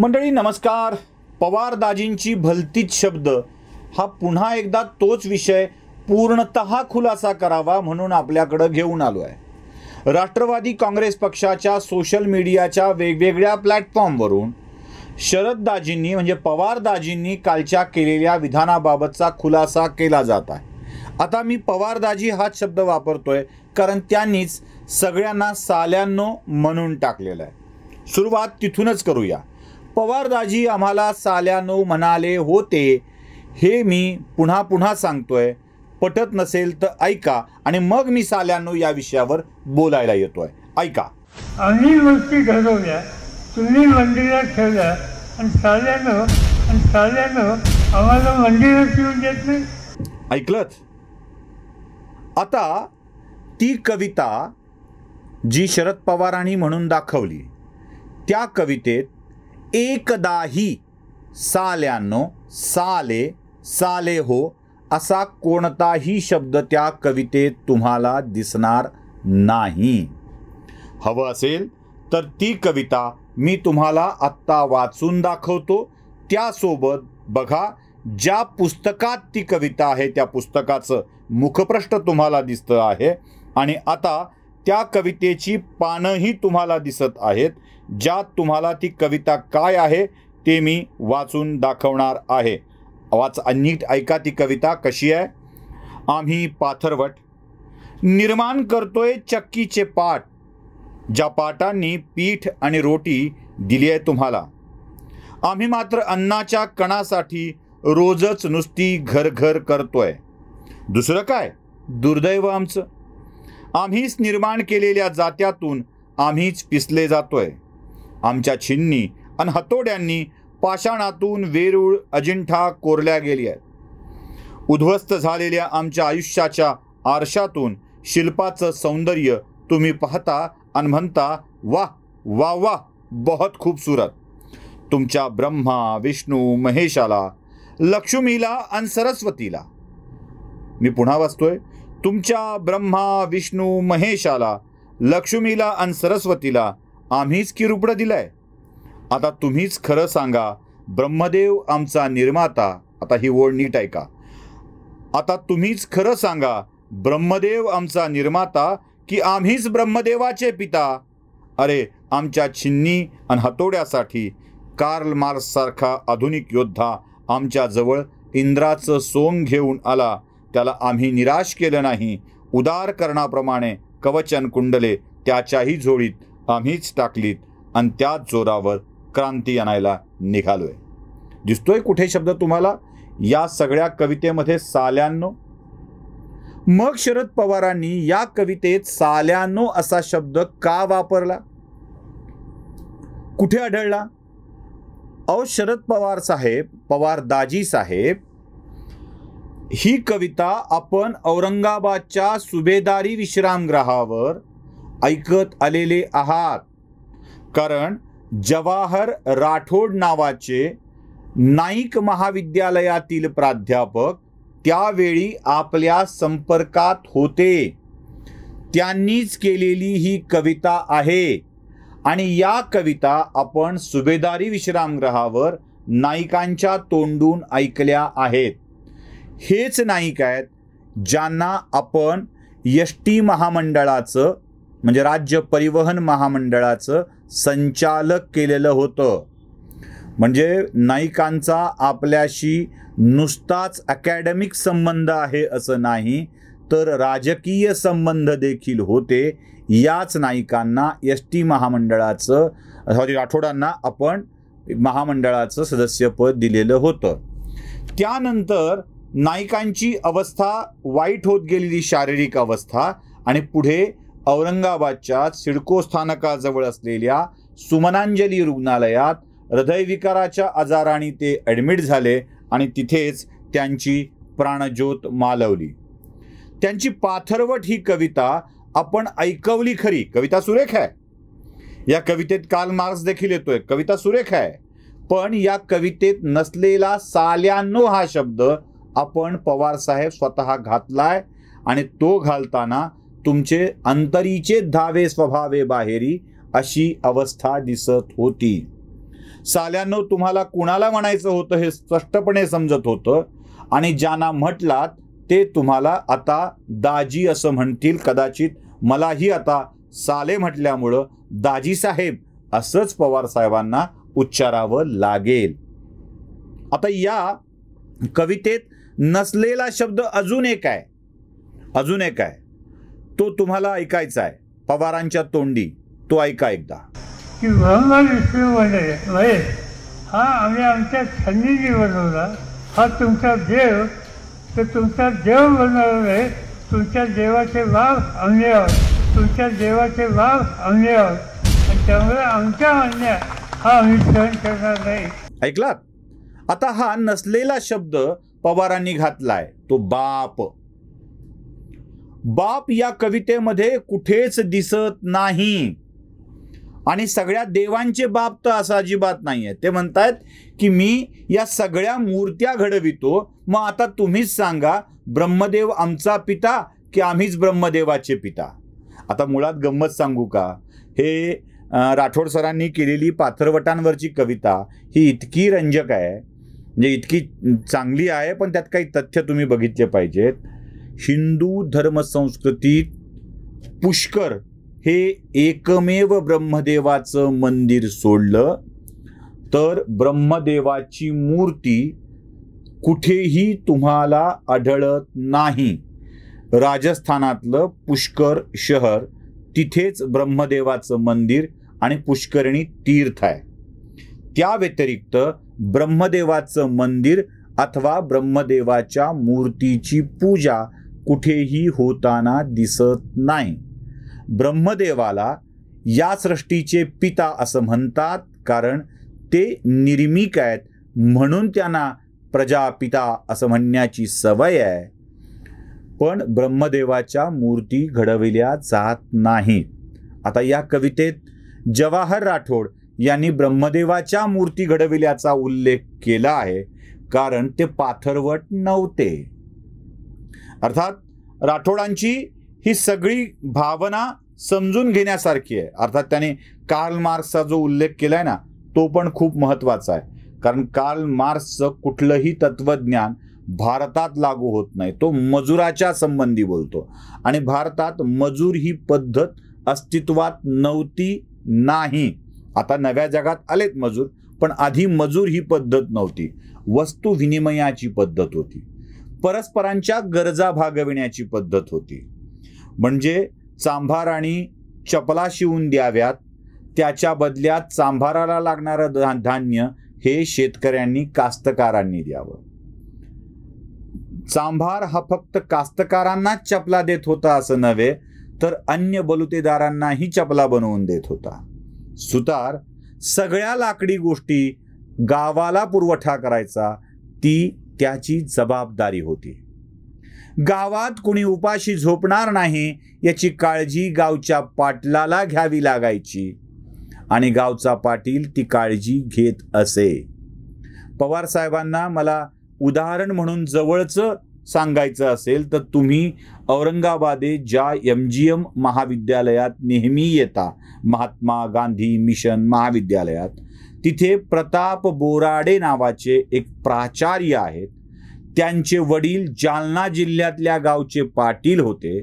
मंडळी नमस्कार पवारदाजींची भलतीच शब्द हा पुन्हा एकदा तोच विषय पूर्णत खुलासा करावा म्हणून आपल्याकडं घेऊन आलो आहे राष्ट्रवादी काँग्रेस पक्षाच्या सोशल मीडियाच्या वेगवेगळ्या प्लॅटफॉर्मवरून शरददाजींनी म्हणजे पवारदाजींनी कालच्या केलेल्या विधानाबाबतचा खुलासा केला जात आहे आता मी पवारदाजी हाच शब्द वापरतोय कारण त्यांनीच सगळ्यांना साल्यांनो म्हणून टाकलेला आहे सुरुवात तिथूनच करूया पवारदाजी आम्हाला साल्यानो म्हणाले होते हे मी पुन्हा पुन्हा सांगतोय पटत नसेल तर ऐका आणि मग मी साल्यानो या विषयावर बोलायला येतोय ऐका आम्ही गोष्टी घडवल्या तुम्ही मंदिरात ठेवल्या आणि साल्यानं आणि साल्यानं आम्हाला मंदिरात येऊन देत नाही ऐकलंच आता ती कविता जी शरद पवारांनी म्हणून दाखवली त्या कवितेत एकदाही साल्यानो साले साले हो असा कोणताही शब्द त्या कवितेत तुम्हाला दिसणार नाही हवं असेल तर ती कविता मी तुम्हाला आत्ता वाचून दाखवतो त्यासोबत बघा ज्या पुस्तकात ती कविता आहे त्या पुस्तकाचं मुखपृष्ठ तुम्हाला दिसतं आहे आणि आता त्या कवितेची पानंही तुम्हाला दिसत आहेत ज्यात तुम्हाला ती कविता काय आहे ते मी वाचून दाखवणार आहे वाच नीट ऐका ती कविता कशी आहे आम्ही पाथरवट निर्माण करतोय चक्कीचे पाट ज्या पाटांनी पीठ आणि रोटी दिली आहे तुम्हाला आम्ही मात्र अन्नाच्या कणासाठी रोजच नुसती घरघर करतोय दुसरं काय दुर्दैव आमचं आम्हीच निर्माण केलेल्या जात्यातून आम्हीच पिसले जातोय आमच्या छिन्नी आणि हतोड्यांनी पाषाणातून वेरूळ अजिंठा कोरल्या आहेत उद्ध्वस्त झालेल्या आमच्या आयुष्याच्या आरशातून शिल्पाचं सौंदर्य तुम्ही पाहता आणि म्हणता वाह वा वा बहुत खूपसुरत तुमच्या ब्रह्मा विष्णू महेशाला लक्ष्मीला आणि सरस्वतीला मी पुन्हा वाचतोय तुमच्या ब्रह्मा विष्णू महेशाला लक्ष्मीला आणि सरस्वतीला आम्हीच की रुपडं दिलंय आता तुम्हीच खरं सांगा ब्रह्मदेव आमचा निर्माता आता ही ओळ नीट ऐका आता तुम्हीच खरं सांगा ब्रह्मदेव आमचा निर्माता की आम्हीच ब्रह्मदेवाचे पिता अरे आमच्या छिन्नी आणि हतोड्यासाठी कार्ल सारखा आधुनिक योद्धा आमच्याजवळ इंद्राचं सोंग घेऊन आला त्याला आम्ही निराश केलं नाही उदार करणाप्रमाणे कवचन कुंडले त्याच्याही झोळीत आम्हीच टाकलीत आणि त्याच जोरावर क्रांती आणायला निघालोय दिसतोय कुठे शब्द तुम्हाला या सगळ्या कवितेमध्ये साल्यानो मग शरद पवारांनी या कवितेत साल्यानो असा शब्द का वापरला कुठे आढळला औ शरद पवार साहेब पवार दाजी साहेब ही कविता आपण औरंगाबादच्या सुभेदारी विश्रामगृहावर ऐकत आलेले आहात कारण जवाहर राठोड नावाचे नाईक महाविद्यालयातील प्राध्यापक त्यावेळी आपल्या संपर्कात होते त्यांनीच केलेली ही कविता आहे आणि या कविता आपण सुभेदारी विश्रामग्रहावर नायिकांच्या तोंडून ऐकल्या आहेत हेच नायिक आहेत ज्यांना आपण यष्टी महामंडळाचं म्हणजे राज्य परिवहन महामंडळाचं संचालक केलेलं होतं म्हणजे नाईकांचा आपल्याशी नुसताच अकॅडमिक संबंध आहे असं नाही तर राजकीय संबंध देखील होते याच नाईकांना एस टी महामंडळाचं सॉरी राठोडांना आपण महामंडळाचं सदस्यपद दिलेलं होतं त्यानंतर नाईकांची अवस्था वाईट होत गेलेली शारीरिक अवस्था आणि पुढे औरंगाबादच्या सिडको स्थानकाजवळ असलेल्या सुमनांजली रुग्णालयात हृदयविकाराच्या आजाराने ते ॲडमिट झाले आणि तिथेच त्यांची प्राणज्योत मालवली त्यांची पाथरवट ही कविता आपण ऐकवली खरी कविता सुरेख आहे या कवितेत काल मार्क्स देखील येतोय कविता सुरेख आहे पण या कवितेत नसलेला साल्यानो हा शब्द आपण पवार साहेब स्वतः घातलाय आणि तो घालताना तुमचे अंतरीचे धावे स्वभावे बाहेरी अशी अवस्था दिसत होती साल्यानं तुम्हाला कुणाला म्हणायचं होतं हे स्पष्टपणे समजत होतं आणि ज्यांना म्हटलात ते तुम्हाला आता दाजी असं म्हणतील कदाचित मलाही आता साले म्हटल्यामुळं दाजी साहेब असंच पवार साहेबांना उच्चारावं लागेल आता या कवितेत नसलेला शब्द अजून एक आहे अजून एक आहे तो तुम्हाला ऐकायचा आहे पवारांच्या तोंडी तो ऐका एकदा की भगवान विष्णू महेश हा आम्ही आमच्या छंदीने बनवला हा तुमचा देव तर तुमचा देव बनवला आहे तुमच्या देवाचे भाव आम्ही तुमच्या देवाचे भाव आम्ही त्यामुळे आमच्या अन्याय हा आम्ही सहन करणार नाही ऐकलात आता हा नसलेला शब्द पवारांनी घातलाय तो बाप बाप या कवितेमध्ये कुठेच दिसत नाही आणि सगळ्या देवांचे बाप तर असं अजिबात नाही आहे ते म्हणतात की मी या सगळ्या मूर्त्या घडवितो मग आता तुम्हीच सांगा ब्रह्मदेव आमचा पिता की आम्हीच ब्रह्मदेवाचे पिता आता मुळात गंमत सांगू का हे राठोड सरांनी केलेली पाथरवटांवरची कविता ही इतकी रंजक आहे म्हणजे इतकी चांगली आहे पण त्यात काही तथ्य तुम्ही बघितले पाहिजेत हिंदू धर्मसंस्कृतीत पुष्कर हे एकमेव ब्रह्मदेवाचं मंदिर सोडलं तर ब्रह्मदेवाची मूर्ती कुठेही तुम्हाला आढळत नाही राजस्थानातलं पुष्कर शहर तिथेच ब्रह्मदेवाचं मंदिर आणि पुष्करणी तीर्थ आहे त्या व्यतिरिक्त ब्रह्मदेवाचं मंदिर अथवा ब्रह्मदेवाच्या मूर्तीची पूजा कुठेही होताना दिसत नाही ब्रह्मदेवाला या सृष्टीचे पिता असं म्हणतात कारण ते निर्मिक आहेत म्हणून त्यांना प्रजापिता असं म्हणण्याची सवय आहे पण ब्रह्मदेवाच्या मूर्ती घडविल्या जात नाहीत आता या कवितेत जवाहर राठोड यांनी ब्रह्मदेवाच्या मूर्ती घडविल्याचा उल्लेख केला आहे कारण ते पाथरवट नव्हते अर्थात राठोडांची ही सगळी भावना समजून घेण्यासारखी आहे अर्थात त्याने कार्ल मार्क्सचा जो उल्लेख केला आहे ना तो पण खूप महत्त्वाचा आहे कारण कार्ल मार्क्सचं कुठलंही तत्त्वज्ञान भारतात लागू होत नाही तो मजुराच्या संबंधी बोलतो आणि भारतात मजूर ही पद्धत अस्तित्वात नव्हती नाही आता नव्या जगात आलेत मजूर पण आधी मजूर ही पद्धत नव्हती वस्तू विनिमयाची पद्धत होती परस्परांच्या गरजा भागविण्याची पद्धत होती म्हणजे चांभार आणि चपला शिवून द्याव्यात त्याच्या बदल्यात चांभाराला लागणारं धान्य हे शेतकऱ्यांनी कास्तकारांनी द्यावं चांभार हा फक्त कास्तकारांनाच चपला देत होता असं नव्हे तर अन्य बलुतेदारांनाही चपला बनवून देत होता सुतार सगळ्या लाकडी गोष्टी गावाला पुरवठा करायचा ती त्याची जबाबदारी होती गावात कुणी उपाशी झोपणार नाही याची काळजी गावच्या पाटलाला घ्यावी लागायची आणि गावचा पाटील ती काळजी घेत असे पवार साहेबांना मला उदाहरण म्हणून जवळचं सांगायचं असेल तर तुम्ही औरंगाबादे ज्या एम जी एम महाविद्यालयात नेहमी येता महात्मा गांधी मिशन महाविद्यालयात तिथे प्रताप बोराडे नावाचे एक प्राचार्य आहेत त्यांचे वडील जालना जिल्ह्यातल्या गावचे पाटील होते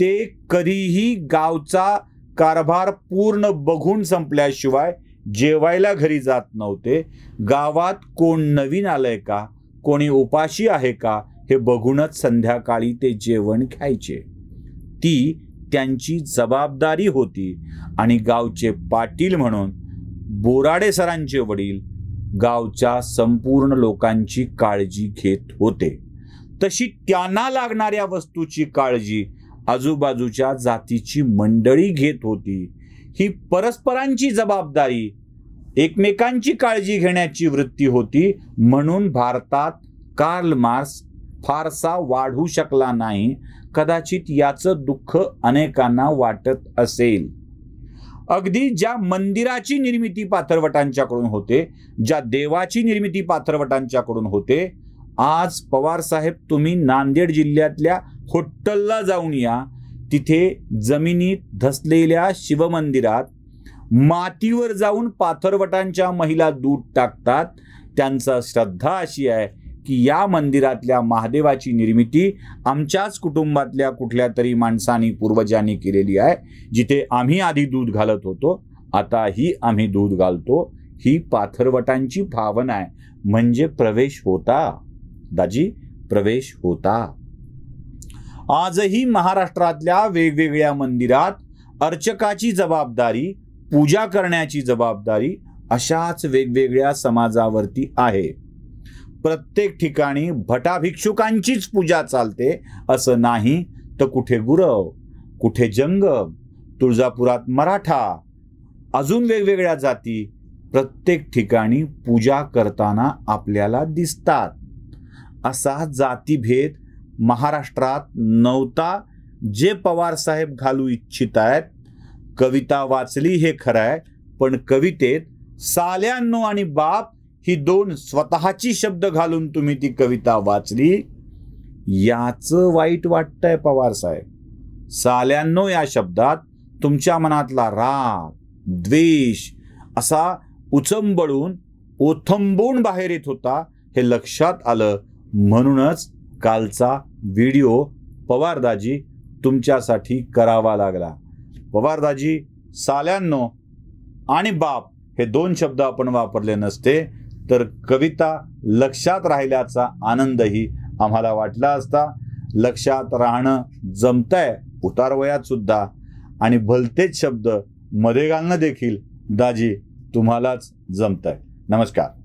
ते कधीही गावचा कारभार पूर्ण बघून संपल्याशिवाय जेवायला घरी जात नव्हते गावात कोण नवीन आलंय का कोणी उपाशी आहे का हे बघूनच संध्याकाळी ते जेवण खायचे ती त्यांची जबाबदारी होती आणि गावचे पाटील म्हणून बोराडे सरांचे वडील गावच्या संपूर्ण लोकांची काळजी घेत होते तशी त्यांना लागणाऱ्या वस्तूची काळजी आजूबाजूच्या जातीची मंडळी घेत होती ही परस्परांची जबाबदारी एकमेकांची काळजी घेण्याची वृत्ती होती म्हणून भारतात कार्ल मार्क्स फारसा वाढू शकला नाही कदाचित याचं दुःख अनेकांना वाटत असेल अगदी ज्या मंदिराची निर्मिती पाथरवटांच्याकडून होते ज्या देवाची निर्मिती पाथरवटांच्याकडून होते आज पवार साहेब तुम्ही नांदेड जिल्ह्यातल्या होट्टलला जाऊन या तिथे जमिनीत धसलेल्या शिवमंदिरात मातीवर जाऊन पाथरवटांच्या महिला दूध टाकतात त्यांचा श्रद्धा अशी आहे की या मंदिरातल्या महादेवाची निर्मिती आमच्याच कुटुंबातल्या कुठल्या तरी माणसांनी पूर्वजांनी केलेली आहे जिथे आम्ही आधी दूध घालत होतो आताही आम्ही दूध घालतो ही पाथरवटांची भावना आहे म्हणजे प्रवेश होता दाजी प्रवेश होता आजही महाराष्ट्रातल्या वेगवेगळ्या मंदिरात अर्चकाची जबाबदारी पूजा करण्याची जबाबदारी अशाच वेगवेगळ्या समाजावरती आहे प्रत्येक ठिकाणी भटाभिक्षुकांचीच पूजा चालते असं नाही तर कुठे गुरव कुठे जंगम तुळजापुरात मराठा अजून वेगवेगळ्या जाती प्रत्येक ठिकाणी पूजा करताना आपल्याला दिसतात असा जातीभेद महाराष्ट्रात नव्हता जे पवार साहेब घालू इच्छित आहेत कविता वाचली हे खरं आहे पण कवितेत साल्यांनो आणि बाप ही दोन स्वतःची शब्द घालून तुम्ही ती कविता वाचली याचं वाईट वाटतंय पवार साहेब साल्यांनो या शब्दात तुमच्या मनातला राग द्वेष असा उचंबळून ओथंबून बाहेर येत होता हे लक्षात आलं म्हणूनच कालचा व्हिडिओ पवारदाजी तुमच्यासाठी करावा लागला पवारदाजी साल्यांनो आणि बाप हे दोन शब्द आपण वापरले नसते तर कविता लक्षात राहिल्याचा आनंदही आम्हाला वाटला असता लक्षात राहणं जमतंय उतारवयात सुद्धा आणि भलतेच शब्द मध्ये घालणं देखील दाजी तुम्हालाच जमतंय नमस्कार